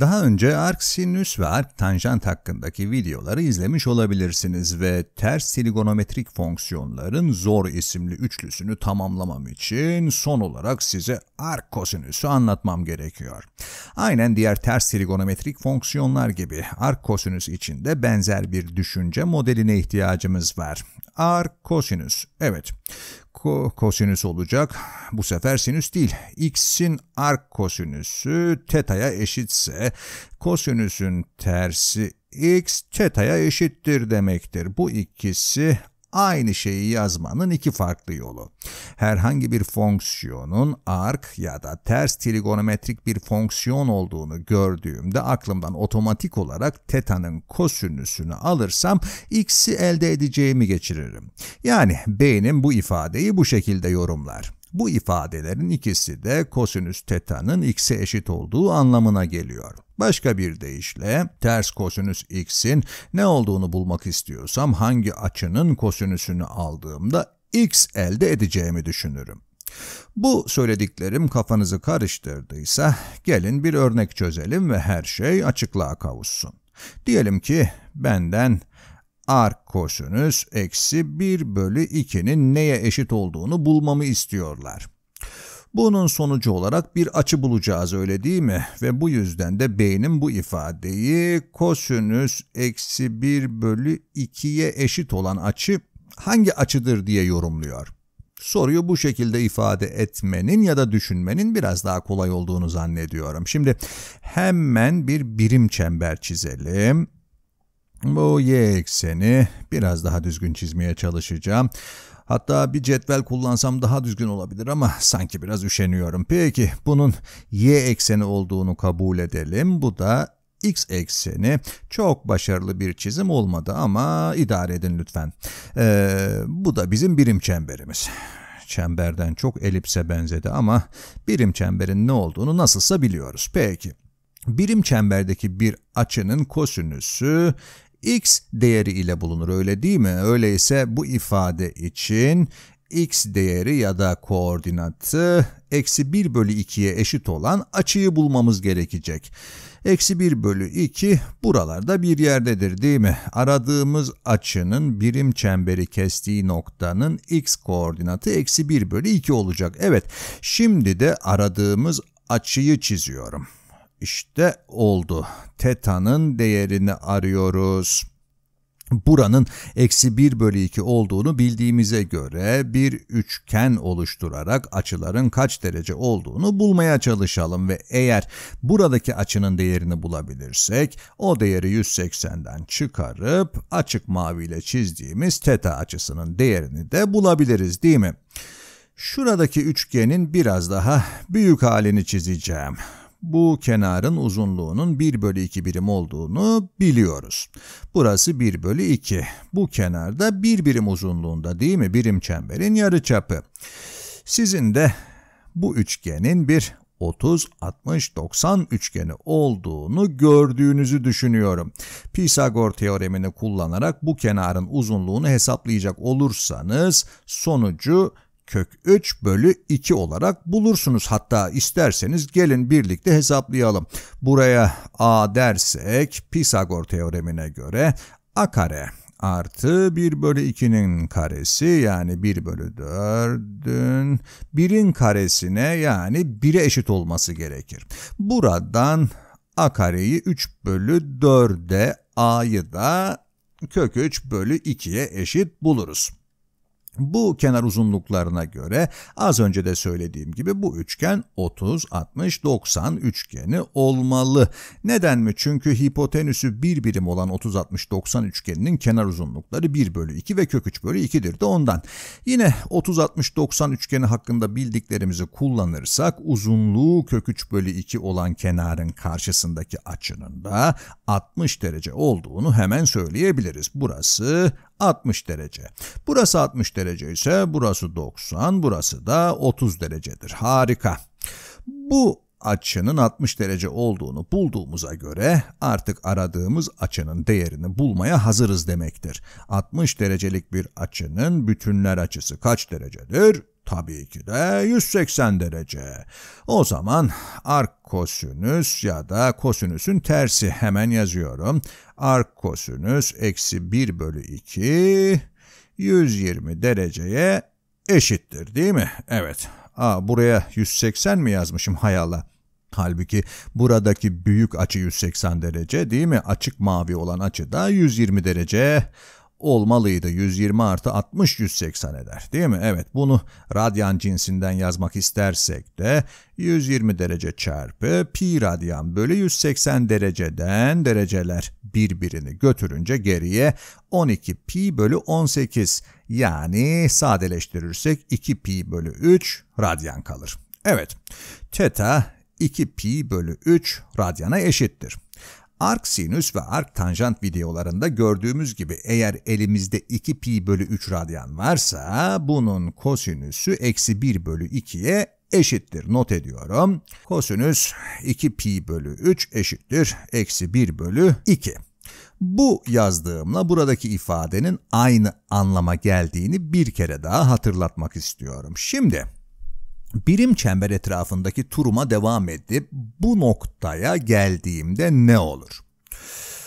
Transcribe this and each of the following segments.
Daha önce arc sinüs ve arc tanjant hakkındaki videoları izlemiş olabilirsiniz ve ters trigonometrik fonksiyonların zor isimli üçlüsünü tamamlamam için son olarak size arc kosinüsü anlatmam gerekiyor. Aynen diğer ters trigonometrik fonksiyonlar gibi arc kosinüs için de benzer bir düşünce modeline ihtiyacımız var. Arc kosinüs, evet ko kosinüs olacak. Bu sefer sinüs değil. X'in ark kosinüsü teta'ya eşitse kosinüsün tersi x teta'ya eşittir demektir. Bu ikisi aynı şeyi yazmanın iki farklı yolu. Herhangi bir fonksiyonun ark ya da ters trigonometrik bir fonksiyon olduğunu gördüğümde aklımdan otomatik olarak teta'nın kosinüsünü alırsam x'i elde edeceğimi geçiririm. Yani beynim bu ifadeyi bu şekilde yorumlar. Bu ifadelerin ikisi de kosinüs teta'nın x'e eşit olduğu anlamına geliyor. Başka bir deyişle ters kosinüs x'in ne olduğunu bulmak istiyorsam hangi açının kosinüsünü aldığımda x elde edeceğimi düşünürüm. Bu söylediklerim kafanızı karıştırdıysa gelin bir örnek çözelim ve her şey açıklığa kavuşsun. Diyelim ki benden arc kosinüs eksi 1 bölü 2'nin neye eşit olduğunu bulmamı istiyorlar. Bunun sonucu olarak bir açı bulacağız öyle değil mi? Ve bu yüzden de beynim bu ifadeyi kosinüs eksi 1 bölü 2'ye eşit olan açı hangi açıdır diye yorumluyor. Soruyu bu şekilde ifade etmenin ya da düşünmenin biraz daha kolay olduğunu zannediyorum. Şimdi hemen bir birim çember çizelim. Bu y ekseni biraz daha düzgün çizmeye çalışacağım. Hatta bir cetvel kullansam daha düzgün olabilir ama sanki biraz üşeniyorum. Peki bunun y ekseni olduğunu kabul edelim. Bu da x ekseni çok başarılı bir çizim olmadı ama idare edin lütfen. Ee, bu da bizim birim çemberimiz. Çemberden çok elipse benzedi ama birim çemberin ne olduğunu nasılsa biliyoruz. Peki birim çemberdeki bir açının kosinüsü x değeri ile bulunur öyle değil mi? Öyleyse bu ifade için x değeri ya da koordinatı eksi 1 bölü 2'ye eşit olan açıyı bulmamız gerekecek. Eksi 1 bölü 2 buralarda bir yerdedir değil mi? Aradığımız açının birim çemberi kestiği noktanın x koordinatı eksi 1 bölü 2 olacak. Evet şimdi de aradığımız açıyı çiziyorum. İşte oldu. Teta'nın değerini arıyoruz. Buranın eksi 1 bölü 2 olduğunu bildiğimize göre bir üçgen oluşturarak açıların kaç derece olduğunu bulmaya çalışalım ve eğer buradaki açının değerini bulabilirsek o değeri 180'den çıkarıp açık maviyle çizdiğimiz teta açısının değerini de bulabiliriz değil mi? Şuradaki üçgenin biraz daha büyük halini çizeceğim bu kenarın uzunluğunun 1 bölü 2 birim olduğunu biliyoruz. Burası 1 bölü 2. Bu kenar da 1 birim uzunluğunda değil mi? Birim çemberin yarı çapı. Sizin de bu üçgenin bir 30, 60, 90 üçgeni olduğunu gördüğünüzü düşünüyorum. Pisagor teoremini kullanarak bu kenarın uzunluğunu hesaplayacak olursanız sonucu kök 3 bölü 2 olarak bulursunuz. Hatta isterseniz gelin birlikte hesaplayalım. Buraya a dersek Pisagor teoremine göre a kare artı 1 bölü 2'nin karesi yani 1 bölü 4'ün 1'in karesine yani 1'e eşit olması gerekir. Buradan a kareyi 3 bölü 4'e a'yı da kök 3 bölü 2'ye eşit buluruz. Bu kenar uzunluklarına göre az önce de söylediğim gibi bu üçgen 30, 60, 90 üçgeni olmalı. Neden mi? Çünkü hipotenüsü bir birim olan 30, 60, 90 üçgeninin kenar uzunlukları 1 bölü 2 ve kök 3 bölü 2'dir de ondan. Yine 30, 60, 90 üçgeni hakkında bildiklerimizi kullanırsak uzunluğu kök 3 bölü 2 olan kenarın karşısındaki açının da 60 derece olduğunu hemen söyleyebiliriz. Burası 60 derece. Burası 60 derece ise burası 90, burası da 30 derecedir. Harika. Bu açının 60 derece olduğunu bulduğumuza göre artık aradığımız açının değerini bulmaya hazırız demektir. 60 derecelik bir açının bütünler açısı kaç derecedir? Tabii ki de 180 derece. O zaman ark kosinüs ya da kosinüsün tersi hemen yazıyorum. Ark kosinüs eksi 1 bölü 2 120 dereceye eşittir değil mi? Evet. Aa, buraya 180 mi yazmışım hay Halbuki buradaki büyük açı 180 derece değil mi? Açık mavi olan açı da 120 derece olmalıydı. 120 artı 60 180 eder değil mi? Evet bunu radyan cinsinden yazmak istersek de 120 derece çarpı pi radyan bölü 180 dereceden dereceler birbirini götürünce geriye 12 pi bölü 18 yani sadeleştirirsek 2 pi bölü 3 radyan kalır. Evet teta 2 pi bölü 3 radyana eşittir. Arc sinüs ve arc tanjant videolarında gördüğümüz gibi eğer elimizde 2 pi bölü 3 radyan varsa bunun kosinüsü eksi 1 bölü 2'ye eşittir not ediyorum. Kosinüs 2 pi bölü 3 eşittir eksi 1 bölü 2. Bu yazdığımla buradaki ifadenin aynı anlama geldiğini bir kere daha hatırlatmak istiyorum. Şimdi Birim çember etrafındaki turuma devam edip bu noktaya geldiğimde ne olur?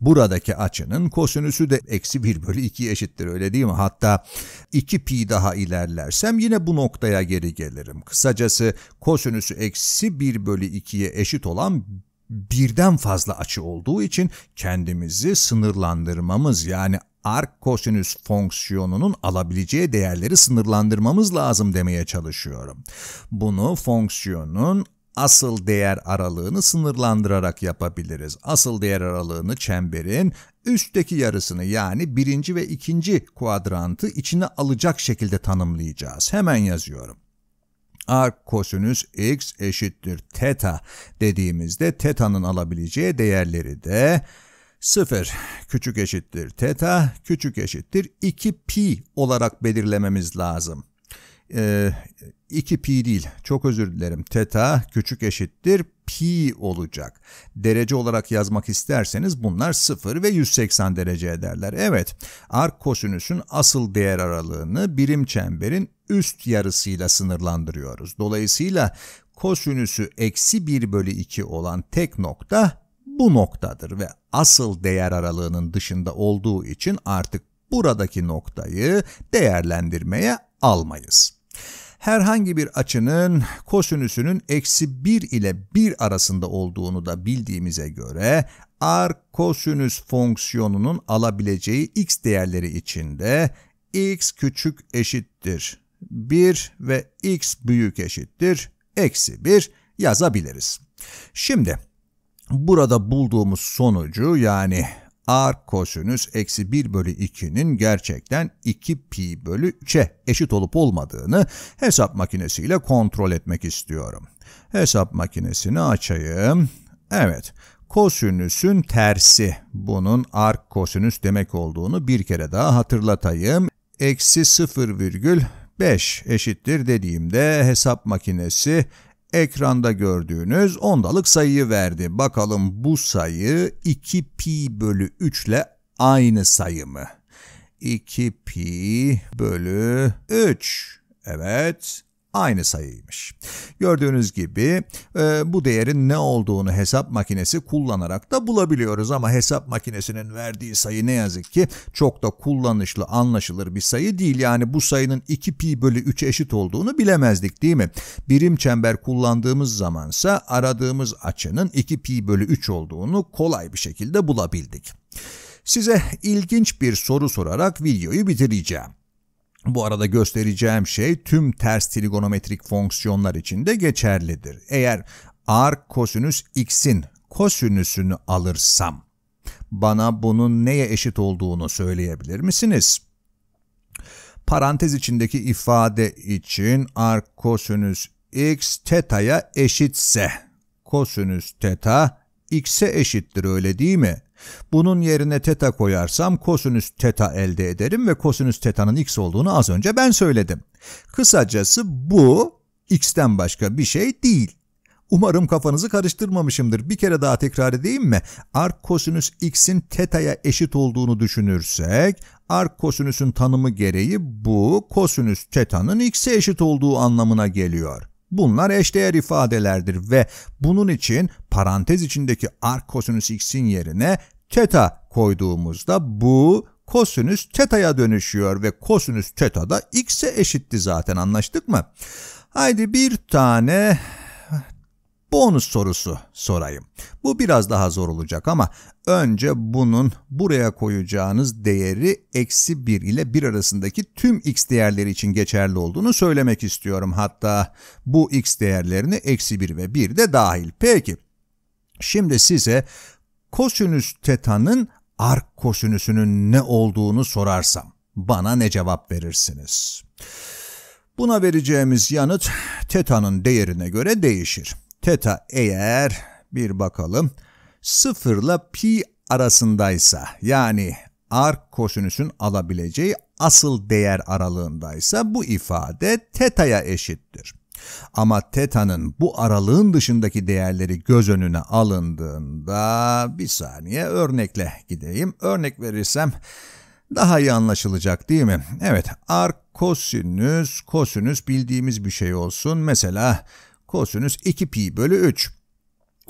Buradaki açının kosinüsü de eksi 1 bölü 2 eşittir öyle değil mi? Hatta 2 pi daha ilerlersem yine bu noktaya geri gelirim. Kısacası kosinüsü eksi 1 bölü 2'ye eşit olan birden fazla açı olduğu için kendimizi sınırlandırmamız yani ark kosinüs fonksiyonunun alabileceği değerleri sınırlandırmamız lazım demeye çalışıyorum. Bunu fonksiyonun asıl değer aralığını sınırlandırarak yapabiliriz. Asıl değer aralığını çemberin üstteki yarısını yani birinci ve ikinci kuadrantı içine alacak şekilde tanımlayacağız. Hemen yazıyorum. A kosinüs x eşittir teta dediğimizde teta'nın alabileceği değerleri de 0 küçük eşittir teta küçük eşittir 2 pi olarak belirlememiz lazım. Ee, 2 pi değil çok özür dilerim teta küçük eşittir pi olacak. Derece olarak yazmak isterseniz bunlar 0 ve 180 derece ederler. Evet ark kosinüsün asıl değer aralığını birim çemberin üst yarısıyla sınırlandırıyoruz. Dolayısıyla kosinüsü eksi 1 bölü 2 olan tek nokta bu noktadır ve asıl değer aralığının dışında olduğu için artık buradaki noktayı değerlendirmeye almayız. Herhangi bir açının kosinüsünün eksi 1 ile 1 arasında olduğunu da bildiğimize göre arkosinüs fonksiyonunun alabileceği x değerleri içinde x küçük eşittir 1 ve x büyük eşittir eksi 1 yazabiliriz. Şimdi Burada bulduğumuz sonucu yani r kosinüs eksi 1 bölü 2'nin gerçekten 2 pi bölü 3'e eşit olup olmadığını hesap makinesiyle kontrol etmek istiyorum. Hesap makinesini açayım. Evet, kosinüsün tersi bunun r kosinüs demek olduğunu bir kere daha hatırlatayım. Eksi 0,5 eşittir dediğimde hesap makinesi ekranda gördüğünüz ondalık sayıyı verdi. Bakalım bu sayı 2 pi bölü 3 ile aynı sayı mı? 2 pi bölü 3. Evet aynı sayıymış. Gördüğünüz gibi e, bu değerin ne olduğunu hesap makinesi kullanarak da bulabiliyoruz ama hesap makinesinin verdiği sayı ne yazık ki çok da kullanışlı anlaşılır bir sayı değil. Yani bu sayının 2 pi bölü 3 eşit olduğunu bilemezdik değil mi? Birim çember kullandığımız zamansa aradığımız açının 2 pi bölü 3 olduğunu kolay bir şekilde bulabildik. Size ilginç bir soru sorarak videoyu bitireceğim. Bu arada göstereceğim şey tüm ters trigonometrik fonksiyonlar için de geçerlidir. Eğer r kosinüs x'in kosinüsünü alırsam bana bunun neye eşit olduğunu söyleyebilir misiniz? Parantez içindeki ifade için r kosinüs x teta'ya eşitse kosinüs teta x'e eşittir öyle değil mi? Bunun yerine teta koyarsam kosinüs teta elde ederim ve kosinüs tetanın x olduğunu az önce ben söyledim. Kısacası bu x'ten başka bir şey değil. Umarım kafanızı karıştırmamışımdır. Bir kere daha tekrar edeyim mi? Ark kosinüs x'in teta'ya eşit olduğunu düşünürsek, ark kosinüsün tanımı gereği bu kosinüs teta'nın x'e eşit olduğu anlamına geliyor. Bunlar eşdeğer ifadelerdir ve bunun için parantez içindeki arc kosinüs x'in yerine teta koyduğumuzda bu kosinüs teta'ya dönüşüyor ve kosinüs teta da x'e eşitti zaten anlaştık mı? Haydi bir tane bonus sorusu sorayım. Bu biraz daha zor olacak ama önce bunun buraya koyacağınız değeri eksi 1 ile 1 arasındaki tüm x değerleri için geçerli olduğunu söylemek istiyorum. Hatta bu x değerlerini eksi 1 ve 1 de dahil. Peki şimdi size kosinüs tetanın ark kosinüsünün ne olduğunu sorarsam bana ne cevap verirsiniz? Buna vereceğimiz yanıt tetanın değerine göre değişir. Teta eğer bir bakalım sıfırla pi arasındaysa yani ark kosinüsün alabileceği asıl değer aralığındaysa bu ifade teta'ya eşittir. Ama teta'nın bu aralığın dışındaki değerleri göz önüne alındığında bir saniye örnekle gideyim. Örnek verirsem daha iyi anlaşılacak değil mi? Evet, ark kosinüs, kosinüs bildiğimiz bir şey olsun. Mesela kosinüs 2 pi bölü 3.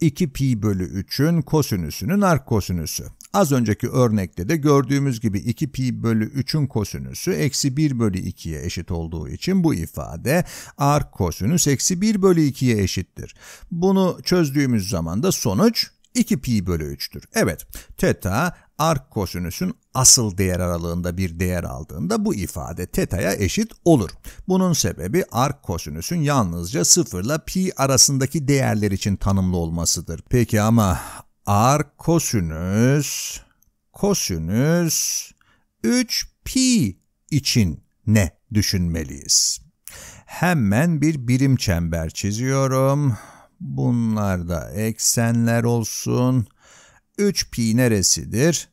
2 pi bölü 3'ün kosinüsünün ark kosinüsü. Az önceki örnekte de gördüğümüz gibi 2 pi bölü 3'ün kosinüsü eksi 1 bölü 2'ye eşit olduğu için bu ifade ark kosinüs eksi 1 bölü 2'ye eşittir. Bunu çözdüğümüz zaman da sonuç 2 pi bölü 3'tür. Evet, teta ark kosinüsün asıl değer aralığında bir değer aldığında bu ifade teta'ya eşit olur. Bunun sebebi ark kosinüsün yalnızca 0 ile pi arasındaki değerler için tanımlı olmasıdır. Peki ama ark kosinüs kosinüs 3 pi için ne düşünmeliyiz? Hemen bir birim çember çiziyorum. Bunlar da eksenler olsun. 3 pi neresidir?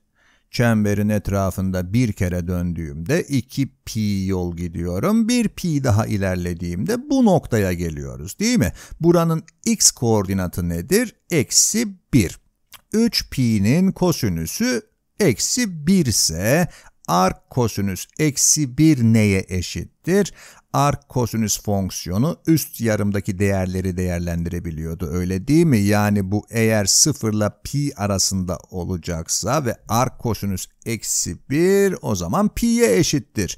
Çemberin etrafında bir kere döndüğümde 2 pi yol gidiyorum. 1 pi daha ilerlediğimde bu noktaya geliyoruz değil mi? Buranın x koordinatı nedir? Eksi 1. 3 pi'nin kosinüsü eksi 1 ise arc kosinüs eksi 1 neye eşittir? ark kosinüs fonksiyonu üst yarımdaki değerleri değerlendirebiliyordu öyle değil mi? Yani bu eğer 0 ile pi arasında olacaksa ve ark kosinüs eksi 1 o zaman pi'ye eşittir.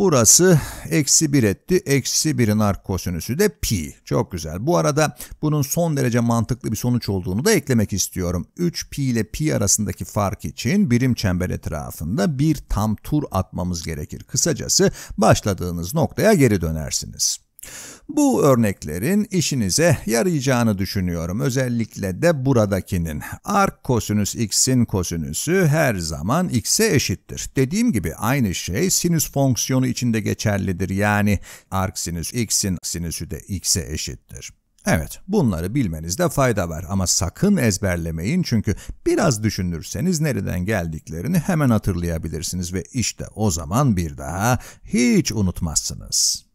Burası eksi 1 etti. Eksi 1'in ark kosinüsü de pi. Çok güzel. Bu arada bunun son derece mantıklı bir sonuç olduğunu da eklemek istiyorum. 3 pi ile pi arasındaki fark için birim çember etrafında bir tam tur atmamız gerekir. Kısacası başladığınız noktaya geri dönersiniz. Bu örneklerin işinize yarayacağını düşünüyorum. Özellikle de buradakinin. Ark kosinüs x'in kosinüsü her zaman x'e eşittir. Dediğim gibi aynı şey sinüs fonksiyonu içinde geçerlidir. Yani ark sinüs x'in sinüsü de x'e eşittir. Evet, bunları bilmenizde fayda var ama sakın ezberlemeyin çünkü biraz düşünürseniz nereden geldiklerini hemen hatırlayabilirsiniz ve işte o zaman bir daha hiç unutmazsınız.